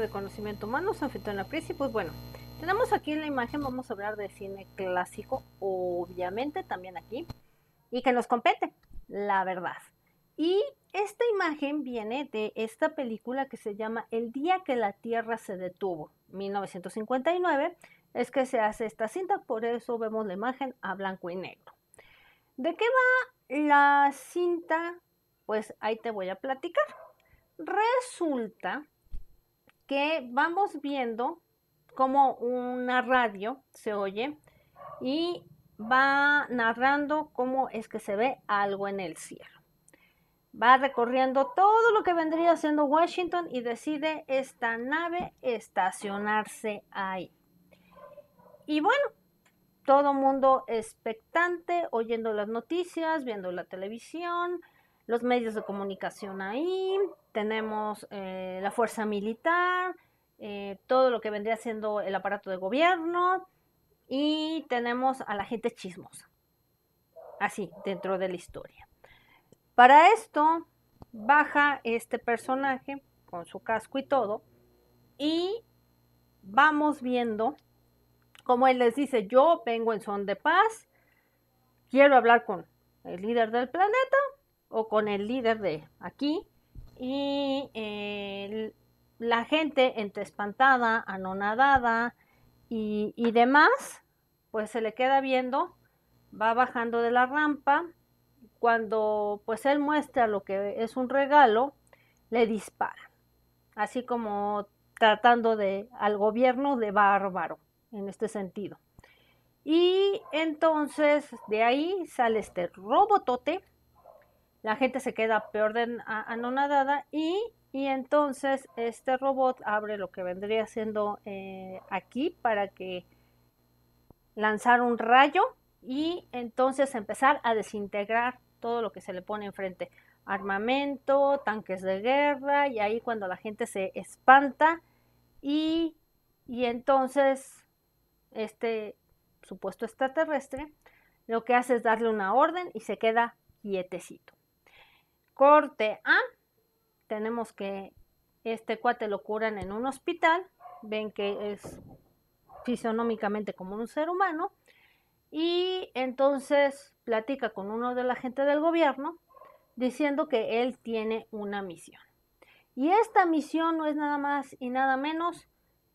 de Conocimiento Humano, su anfitriona Pris, y pues bueno, tenemos aquí en la imagen, vamos a hablar de cine clásico, obviamente también aquí, y que nos compete, la verdad. Y esta imagen viene de esta película que se llama El día que la Tierra se detuvo, 1959, es que se hace esta cinta, por eso vemos la imagen a blanco y negro. ¿De qué va la cinta? Pues ahí te voy a platicar. Resulta que vamos viendo cómo una radio se oye y va narrando cómo es que se ve algo en el cielo. Va recorriendo todo lo que vendría siendo Washington y decide esta nave estacionarse ahí. Y bueno, todo mundo expectante, oyendo las noticias, viendo la televisión, los medios de comunicación ahí, tenemos eh, la fuerza militar, eh, todo lo que vendría siendo el aparato de gobierno y tenemos a la gente chismosa. Así, dentro de la historia. Para esto, baja este personaje con su casco y todo y vamos viendo como él les dice, yo vengo en son de paz, quiero hablar con el líder del planeta o con el líder de aquí y eh, la gente entre espantada, anonadada y, demás, pues se le queda viendo, va bajando de la rampa, cuando pues él muestra lo que es un regalo, le dispara así como tratando de al gobierno de bárbaro en este sentido. Y entonces de ahí sale este robotote la gente se queda peor anonadada y, y entonces este robot abre lo que vendría siendo eh, aquí para que lanzar un rayo y entonces empezar a desintegrar todo lo que se le pone enfrente armamento, tanques de guerra, y ahí cuando la gente se espanta y, y, entonces este supuesto extraterrestre lo que hace es darle una orden y se queda quietecito corte A, tenemos que este cuate lo curan en un hospital, ven que es fisionómicamente como un ser humano, y entonces platica con uno de la gente del gobierno diciendo que él tiene una misión. Y esta misión no es nada más y nada menos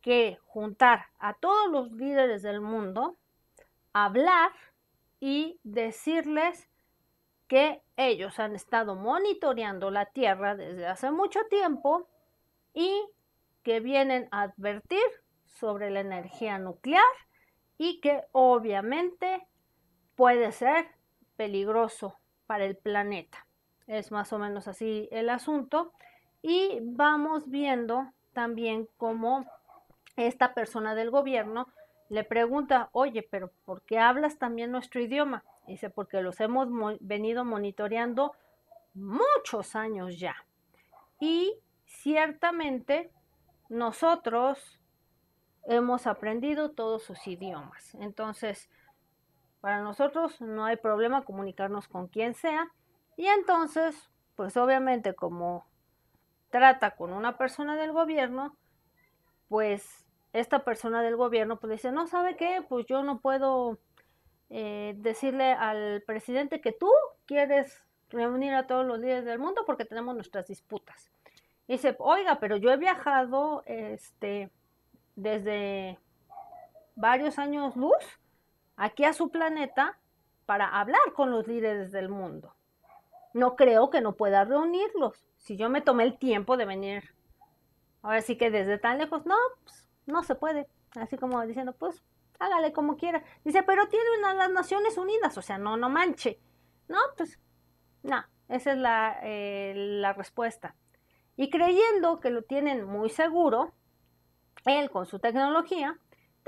que juntar a todos los líderes del mundo, hablar y decirles que ellos han estado monitoreando la Tierra desde hace mucho tiempo y que vienen a advertir sobre la energía nuclear y que obviamente puede ser peligroso para el planeta. Es más o menos así el asunto. Y vamos viendo también cómo esta persona del gobierno le pregunta, oye, pero ¿por qué hablas también nuestro idioma? Dice, porque los hemos venido monitoreando muchos años ya. Y ciertamente nosotros hemos aprendido todos sus idiomas. Entonces, para nosotros no hay problema comunicarnos con quien sea. Y entonces, pues obviamente como trata con una persona del gobierno, pues esta persona del gobierno pues dice, no sabe qué, pues yo no puedo eh, decirle al presidente que tú quieres reunir a todos los líderes del mundo porque tenemos nuestras disputas. dice, oiga, pero yo he viajado este, desde varios años luz aquí a su planeta para hablar con los líderes del mundo. No creo que no pueda reunirlos. Si yo me tomé el tiempo de venir, ahora sí que desde tan lejos, no, pues, no se puede. Así como diciendo, pues hágale como quiera. Dice, pero tiene de las Naciones Unidas, o sea, no, no manche. No, pues, no, esa es eh, la, respuesta. Y creyendo que lo tienen muy seguro, él con su tecnología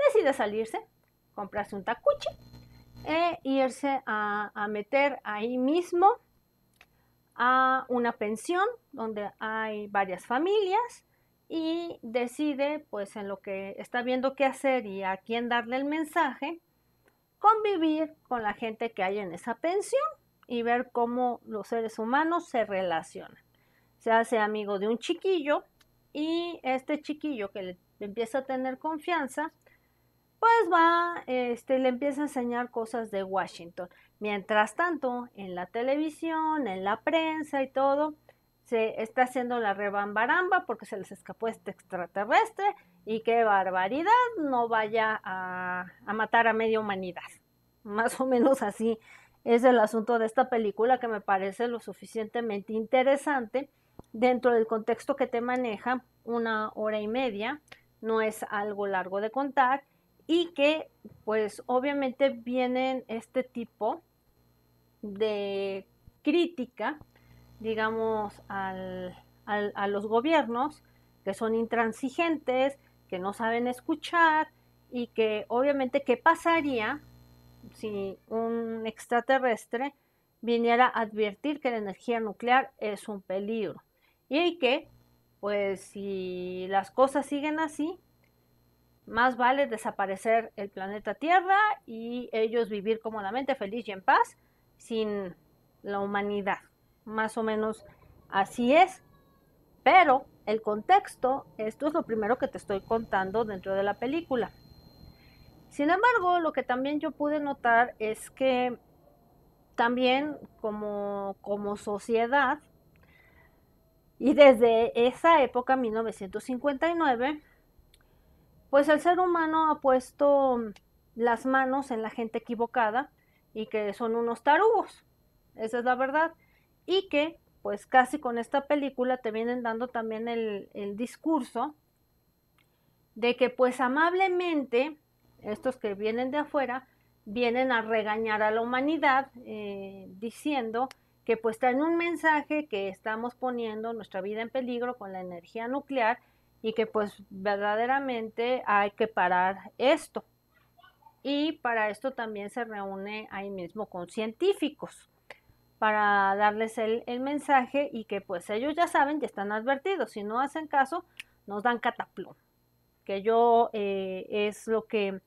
decide salirse, comprarse un tacuche e irse a, a meter ahí mismo a una pensión donde hay varias familias y decide, pues en lo que está viendo qué hacer y a quién darle el mensaje, convivir con la gente que hay en esa pensión y ver cómo los seres humanos se relacionan. Se hace amigo de un chiquillo y este chiquillo que le empieza a tener confianza, pues va, este, le empieza a enseñar cosas de Washington. Mientras tanto, en la televisión, en la prensa y todo, se está haciendo la rebambaramba porque se les escapó este extraterrestre y qué barbaridad, no vaya a, matar a media humanidad. Más o menos así es el asunto de esta película que me parece lo suficientemente interesante dentro del contexto que te maneja, una hora y media, no es algo largo de contar y que pues obviamente vienen este tipo de crítica digamos, a los gobiernos que son intransigentes, que no saben escuchar y que obviamente qué pasaría si un extraterrestre viniera a advertir que la energía nuclear es un peligro. Y que, pues si las cosas siguen así, más vale desaparecer el planeta Tierra y ellos vivir cómodamente, feliz y en paz, sin la humanidad más o menos así es. Pero el contexto, esto es lo primero que te estoy contando dentro de la película. Sin embargo, lo que también yo pude notar es que también como, como sociedad, y desde esa época, 1959, pues el ser humano ha puesto las manos en la gente equivocada y que son unos tarugos. Esa es la verdad y que pues casi con esta película te vienen dando también el, discurso de que pues amablemente estos que vienen de afuera vienen a regañar a la humanidad eh, diciendo que pues traen un mensaje que estamos poniendo nuestra vida en peligro con la energía nuclear y que pues verdaderamente hay que parar esto. Y para esto también se reúne ahí mismo con científicos para darles el, mensaje y que pues ellos ya saben, ya están advertidos, si no hacen caso, nos dan cataplón. que yo eh, es lo que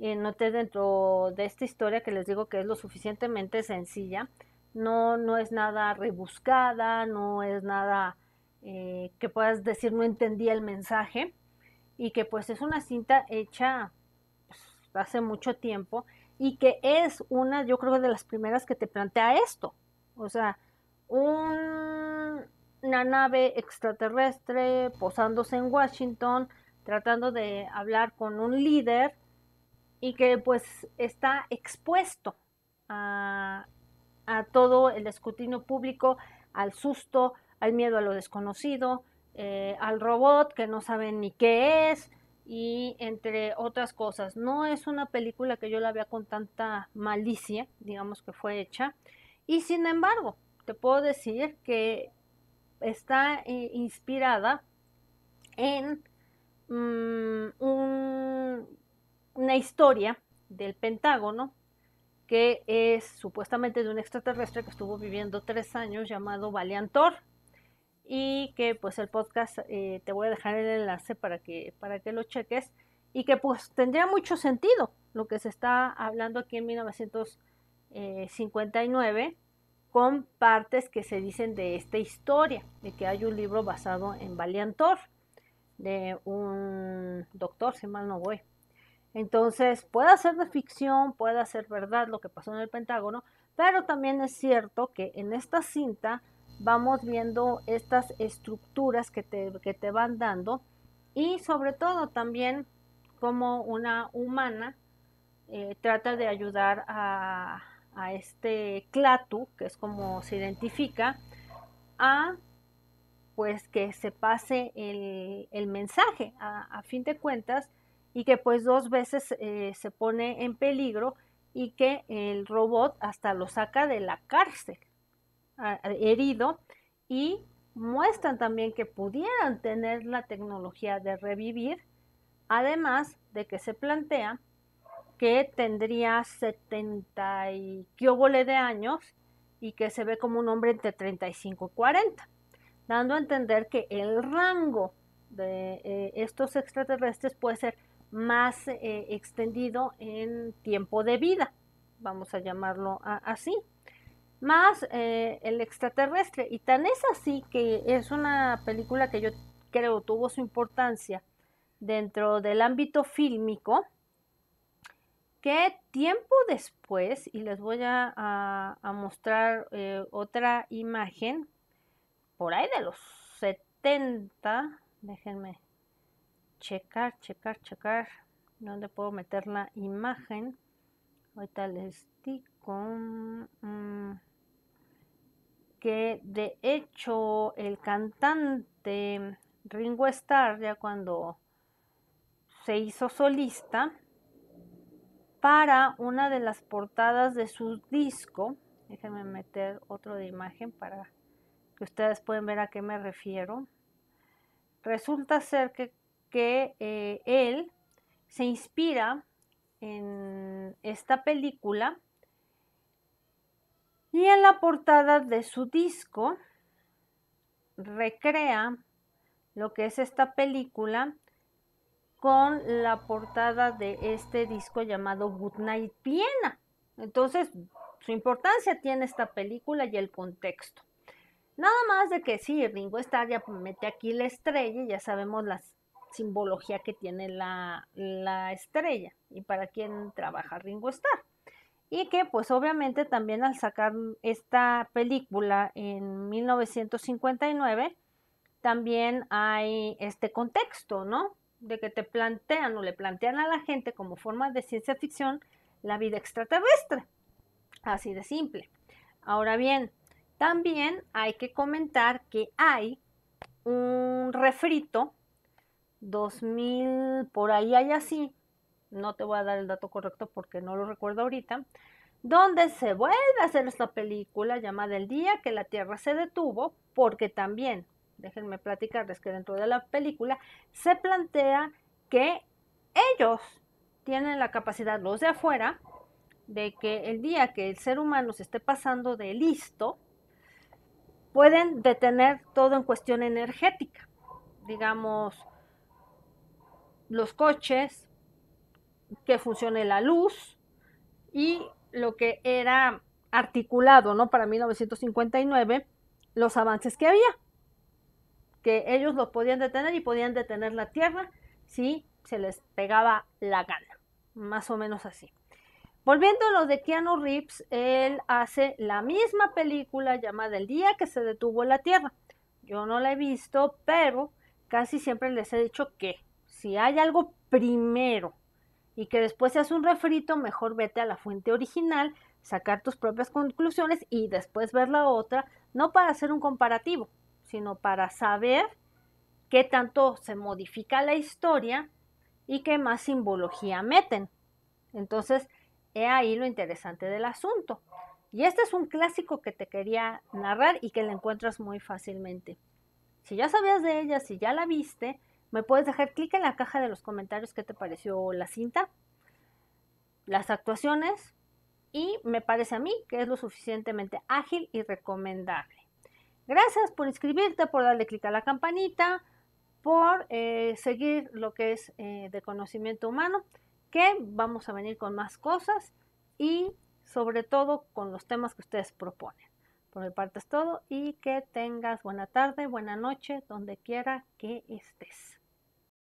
eh, noté dentro de esta historia que les digo que es lo suficientemente sencilla, no, no es nada rebuscada, no es nada eh, que puedas decir no entendía el mensaje y que pues es una cinta hecha pues, hace mucho tiempo y que es una, yo creo, de las primeras que te plantea esto, o sea, una nave extraterrestre posándose en Washington, tratando de hablar con un líder y que pues está expuesto a, todo el escrutinio público, al susto, al miedo a lo desconocido, eh, al robot que no sabe ni qué es y entre otras cosas. No es una película que yo la vea con tanta malicia, digamos que fue hecha. Y sin embargo, te puedo decir que está eh, inspirada en mm, una historia del Pentágono que es supuestamente de un extraterrestre que estuvo viviendo tres años llamado Valiantor y que pues el podcast eh, te voy a dejar el enlace para que para que lo cheques y que pues tendría mucho sentido lo que se está hablando aquí en 1900 59 eh, con partes que se dicen de esta historia, de que hay un libro basado en Valiantor, de un doctor, si mal no voy. Entonces, puede ser de ficción, puede ser verdad lo que pasó en el Pentágono, pero también es cierto que en esta cinta vamos viendo estas estructuras que te, van dando y sobre todo también como una humana eh, trata de ayudar a, a este clatu, que es como se identifica, a pues que se pase el, mensaje a, fin de cuentas y que pues dos veces eh, se pone en peligro y que el robot hasta lo saca de la cárcel herido y muestran también que pudieran tener la tecnología de revivir, además de que se plantea que tendría 70 y de años y que se ve como un hombre entre 35 y 40, dando a entender que el rango de eh, estos extraterrestres puede ser más eh, extendido en tiempo de vida, vamos a llamarlo así, más eh, el extraterrestre. Y tan es así que es una película que yo creo tuvo su importancia dentro del ámbito fílmico, que tiempo después, y les voy a, mostrar eh, otra imagen, por ahí de los 70, déjenme checar, checar, checar, dónde puedo meter la imagen. Ahorita les digo mm, que de hecho el cantante Ringo Starr, ya cuando se hizo solista, para una de las portadas de su disco. Déjenme meter otro de imagen para que ustedes puedan ver a qué me refiero. Resulta ser que, eh, él se inspira en esta película y en la portada de su disco recrea lo que es esta película con la portada de este disco llamado Good Night Viena. Entonces, su importancia tiene esta película y el contexto. Nada más de que sí, Ringo Starr ya mete aquí la estrella, ya sabemos la simbología que tiene la, la estrella y para quién trabaja Ringo Starr. Y que pues obviamente también al sacar esta película en 1959, también hay este contexto, ¿no? de que te plantean o le plantean a la gente como forma de ciencia ficción la vida extraterrestre. Así de simple. Ahora bien, también hay que comentar que hay un refrito 2000, por ahí hay así, no te voy a dar el dato correcto porque no lo recuerdo ahorita, donde se vuelve a hacer esta película llamada El día que la Tierra se detuvo, porque también déjenme platicarles que dentro de la película se plantea que ellos tienen la capacidad, los de afuera, de que el día que el ser humano se esté pasando de listo, pueden detener todo en cuestión energética. Digamos, los coches, que funcione la luz y lo que era articulado, ¿no? Para 1959, los avances que había que ellos lo podían detener y podían detener la tierra si se les pegaba la gana, más o menos así. Volviendo a lo de Keanu Reeves, él hace la misma película llamada El día que se detuvo la Tierra. Yo no la he visto, pero casi siempre les he dicho que si hay algo primero y que después se hace un refrito, mejor vete a la fuente original, sacar tus propias conclusiones y después ver la otra, no para hacer un comparativo, sino para saber qué tanto se modifica la historia y qué más simbología meten. Entonces, he ahí lo interesante del asunto. Y este es un clásico que te quería narrar y que le encuentras muy fácilmente. Si ya sabías de ella, si ya la viste, me puedes dejar clic en la caja de los comentarios qué te pareció la cinta, las actuaciones y me parece a mí que es lo suficientemente ágil y recomendable. Gracias por inscribirte, por darle clic a la campanita, por eh, seguir lo que es eh, de conocimiento humano, que vamos a venir con más cosas y sobre todo con los temas que ustedes proponen. Por mi parte es todo y que tengas buena tarde, buena noche, donde quiera que estés.